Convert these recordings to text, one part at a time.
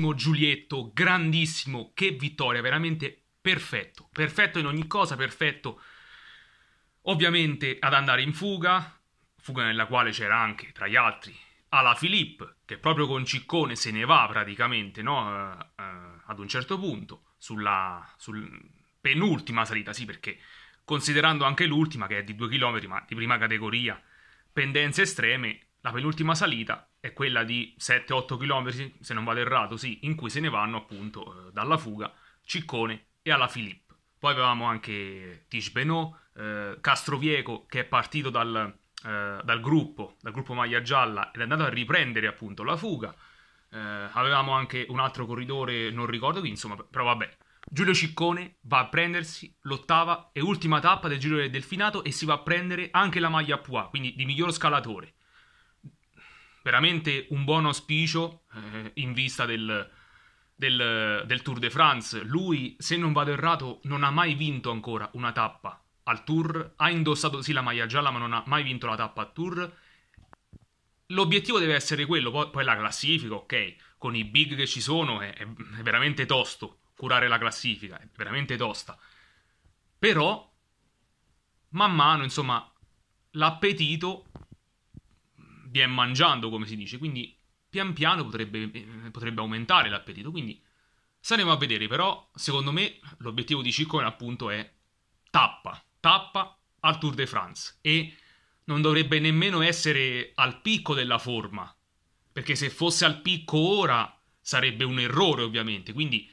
Massimo Giulietto, grandissimo, che vittoria, veramente perfetto, perfetto in ogni cosa, perfetto ovviamente ad andare in fuga, fuga nella quale c'era anche, tra gli altri, Ala Filippo, che proprio con Ciccone se ne va praticamente, no? uh, uh, ad un certo punto, sulla sul penultima salita, sì, perché considerando anche l'ultima, che è di 2 km, ma di prima categoria, pendenze estreme, la penultima salita è quella di 7-8 km, se non vado errato, sì, in cui se ne vanno appunto eh, dalla fuga Ciccone e alla Filippo. Poi avevamo anche Benot, eh, Castrovieco che è partito dal, eh, dal, gruppo, dal gruppo Maglia Gialla ed è andato a riprendere appunto la fuga. Eh, avevamo anche un altro corridore, non ricordo chi, insomma, però vabbè. Giulio Ciccone va a prendersi l'ottava e ultima tappa del Giro del Delfinato e si va a prendere anche la maglia a Pua, quindi di miglior scalatore veramente un buon auspicio mm-hmm. eh, in vista del, del, del, Tour de France. Lui, se non vado errato, non ha mai vinto ancora una tappa al Tour. Ha indossato sì la maglia gialla, ma non ha mai vinto la tappa al Tour. L'obiettivo deve essere quello, poi, poi la classifica, ok, con i big che ci sono è, è, veramente tosto curare la classifica, è veramente tosta. Però, man mano, insomma, l'appetito è mangiando, come si dice, quindi pian piano potrebbe, eh, potrebbe aumentare l'appetito. Quindi saremo a vedere, però secondo me l'obiettivo di Ciccone appunto è tappa, tappa al Tour de France e non dovrebbe nemmeno essere al picco della forma, perché se fosse al picco ora sarebbe un errore ovviamente, quindi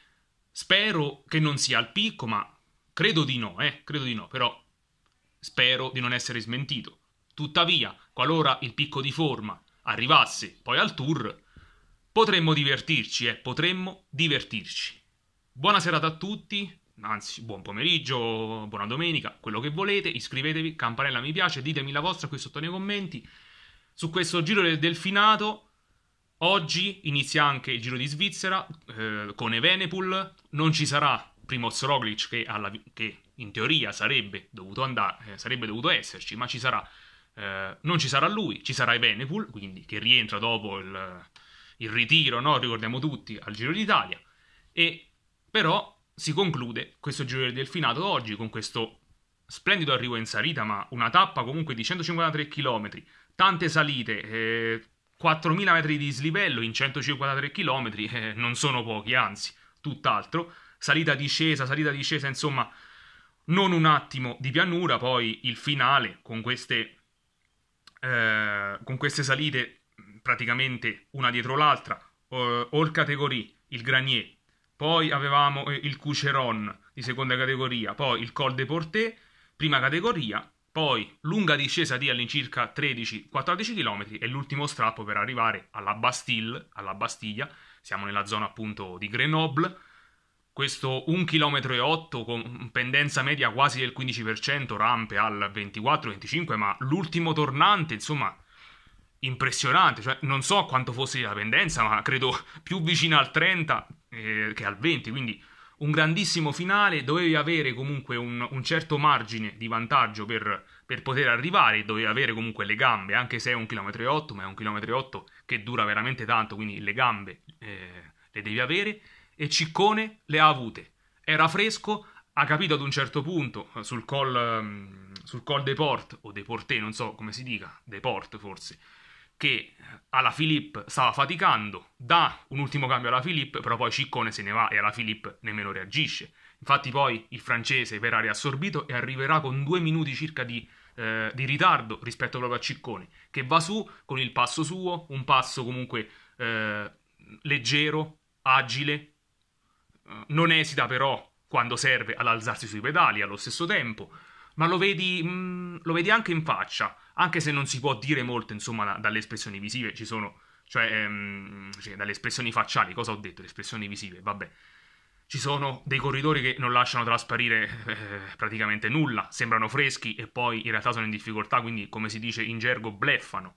spero che non sia al picco, ma credo di no, eh, credo di no, però spero di non essere smentito. Tuttavia, qualora il picco di forma arrivasse poi al tour, potremmo divertirci, eh, potremmo divertirci. Buona serata a tutti, anzi buon pomeriggio, buona domenica, quello che volete, iscrivetevi, campanella mi piace, ditemi la vostra qui sotto nei commenti. Su questo giro del delfinato, oggi inizia anche il giro di Svizzera eh, con Evenepoel, non ci sarà Primoz Roglic che, alla, che in teoria sarebbe dovuto, andare, eh, sarebbe dovuto esserci, ma ci sarà eh, non ci sarà lui, ci sarà Evenepoel, quindi che rientra dopo il, il ritiro, no? ricordiamo tutti, al Giro d'Italia. E però si conclude questo Giro del Delfinato oggi con questo splendido arrivo in salita, ma una tappa comunque di 153 km, tante salite, eh, 4.000 metri di dislivello in 153 km, eh, non sono pochi, anzi, tutt'altro. Salita discesa, salita discesa, insomma, non un attimo di pianura, poi il finale con queste eh, con queste salite praticamente una dietro l'altra, eh, all category, il Granier, poi avevamo eh, il Cuceron di seconda categoria, poi il Col de Porté, prima categoria, poi lunga discesa di all'incirca 13-14 km e l'ultimo strappo per arrivare alla Bastille, alla Bastiglia, siamo nella zona appunto di Grenoble, questo 1,8 km con pendenza media quasi del 15%, rampe al 24-25, ma l'ultimo tornante, insomma, impressionante. Cioè, non so quanto fosse la pendenza, ma credo più vicina al 30 eh, che al 20, quindi un grandissimo finale, dovevi avere comunque un, un certo margine di vantaggio per, per, poter arrivare, dovevi avere comunque le gambe, anche se è 1,8 chilometro ma è un chilometro e che dura veramente tanto, quindi le gambe eh, le devi avere e Ciccone le ha avute. Era fresco, ha capito ad un certo punto eh, sul col, ehm, sul call dei port o dei porté, non so come si dica, dei port forse, che alla Filippo stava faticando, dà un ultimo cambio alla Filippo, però poi Ciccone se ne va e alla Filippo nemmeno reagisce. Infatti poi il francese verrà riassorbito e arriverà con due minuti circa di, eh, di ritardo rispetto proprio a Ciccone, che va su con il passo suo, un passo comunque eh, leggero, agile, eh, non esita però, quando serve, ad alzarsi sui pedali allo stesso tempo, ma lo vedi, mh, mm, lo vedi anche in faccia, anche se non si può dire molto, insomma, da, dalle espressioni visive, ci sono, cioè, mh, ehm, cioè, dalle espressioni facciali, cosa ho detto, le espressioni visive, vabbè. Ci sono dei corridori che non lasciano trasparire eh, praticamente nulla, sembrano freschi e poi in realtà sono in difficoltà, quindi come si dice in gergo bleffano.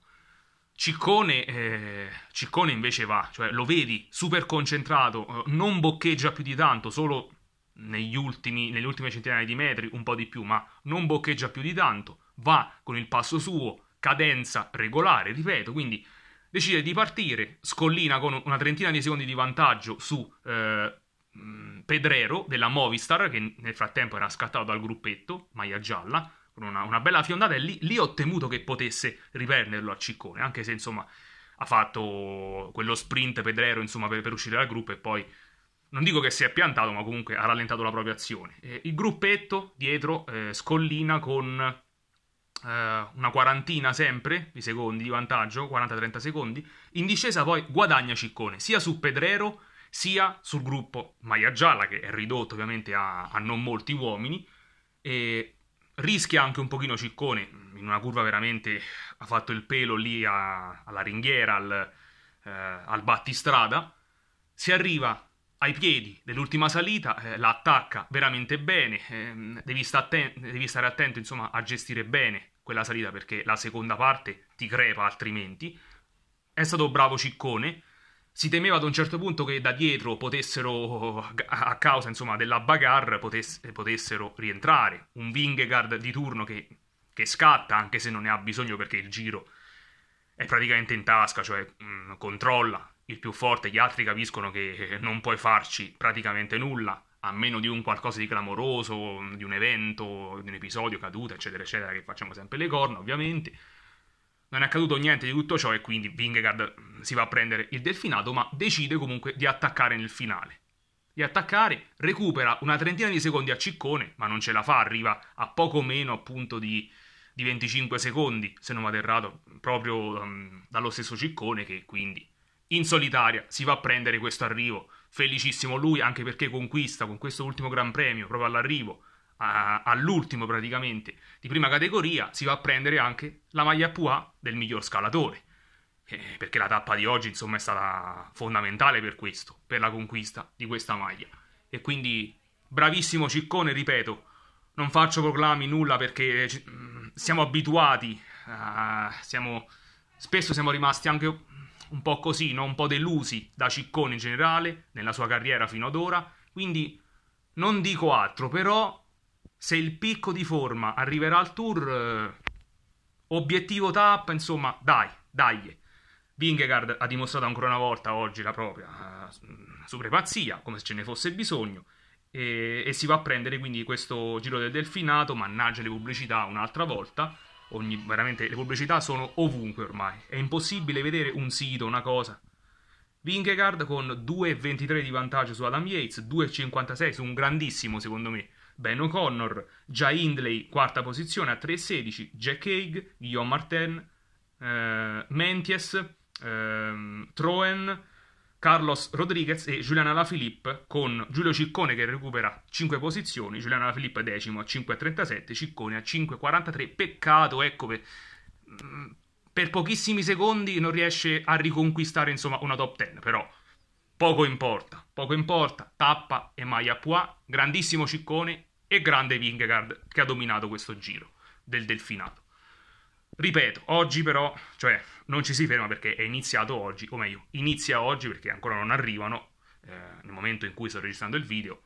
Ciccone, eh, Ciccone, invece va, cioè lo vedi super concentrato, eh, non boccheggia più di tanto, solo negli ultimi, nelle ultime centinaia di metri, un po' di più, ma non boccheggia più di tanto, va con il passo suo, cadenza regolare, ripeto, quindi decide di partire, scollina con una trentina di secondi di vantaggio su eh, mm, Pedrero della Movistar, che nel frattempo era scattato dal gruppetto, maglia gialla, con una, una bella fiondata e lì, lì, ho temuto che potesse riprenderlo a Ciccone, anche se insomma ha fatto quello sprint Pedrero insomma, per, per uscire dal gruppo e poi non dico che si è piantato, ma comunque ha rallentato la propria azione. Eh, il gruppetto dietro eh, scollina con eh, una quarantina sempre di secondi di vantaggio, 40-30 secondi. In discesa poi guadagna Ciccone, sia su Pedrero sia sul gruppo Maia Gialla, che è ridotto ovviamente a, a non molti uomini. E rischia anche un pochino Ciccone, in una curva veramente ha fatto il pelo lì a, alla ringhiera, al, eh, al, battistrada, si arriva ai piedi dell'ultima salita, eh, la attacca veramente bene, eh, devi, sta atten- devi, stare attento insomma, a gestire bene quella salita perché la seconda parte ti crepa altrimenti, è stato bravo Ciccone, si temeva ad un certo punto che da dietro potessero, a causa insomma, della bagarre, potess- potessero rientrare. Un Vingegaard di turno che, che, scatta, anche se non ne ha bisogno perché il giro è praticamente in tasca, cioè mh, mm, controlla il più forte. Gli altri capiscono che eh, non puoi farci praticamente nulla, a meno di un qualcosa di clamoroso, di un evento, di un episodio, caduto, eccetera, eccetera, che facciamo sempre le corna, ovviamente. Non è accaduto niente di tutto ciò e quindi Vingegaard mm, si va a prendere il delfinato, ma decide comunque di attaccare nel finale. Di attaccare, recupera una trentina di secondi a Ciccone, ma non ce la fa, arriva a poco meno appunto di, di 25 secondi, se non vado errato, proprio um, dallo stesso Ciccone che quindi in solitaria si va a prendere questo arrivo. Felicissimo lui anche perché conquista con questo ultimo Gran Premio proprio all'arrivo a, all'ultimo praticamente di prima categoria, si va a prendere anche la maglia Pua del miglior scalatore. Eh, perché la tappa di oggi, insomma, è stata fondamentale per questo, per la conquista di questa maglia. E quindi, bravissimo Ciccone, ripeto, non faccio proclami nulla perché ci, mm, siamo abituati, uh, siamo, spesso siamo rimasti anche un po' così, no? un po' delusi da Ciccone in generale, nella sua carriera fino ad ora. Quindi non dico altro, però se il picco di forma arriverà al tour, eh, obiettivo tappa, insomma, dai, dai. Vingegaard ha dimostrato ancora una volta oggi la propria eh, supremazia, come se ce ne fosse bisogno, e, e, si va a prendere quindi questo giro del delfinato, mannaggia le pubblicità un'altra volta, Ogni, veramente le pubblicità sono ovunque ormai, è impossibile vedere un sito, una cosa. Vingegaard con 2,23 di vantaggio su Adam Yates, 2,56 su un grandissimo secondo me Ben O'Connor, già Hindley, quarta posizione a 3,16, Jack Haig, Guillaume Martin, eh, Menties, eh, Troen, Carlos Rodriguez e Giuliana Lafilippe con Giulio Ciccone che recupera 5 posizioni, Giuliana Lafilippe decimo a 5,37, Ciccone a 5,43, peccato ecco per, mm, per, pochissimi secondi non riesce a riconquistare insomma una top 10, però poco importa. Poco importa, Tappa e maglia Maiapua, grandissimo Ciccone e grande Vingegaard che ha dominato questo giro del delfinato. Ripeto, oggi però, cioè non ci si ferma perché è iniziato oggi, o meglio, inizia oggi perché ancora non arrivano eh, nel momento in cui sto registrando il video,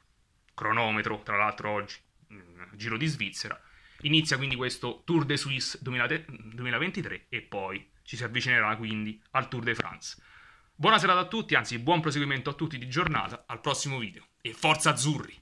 cronometro tra l'altro oggi, mm, Giro di Svizzera, inizia quindi questo Tour de Suisse 2023 e poi ci si avvicinerà quindi al Tour de France. Buona serata a tutti, anzi buon proseguimento a tutti di giornata, al prossimo video e forza azzurri!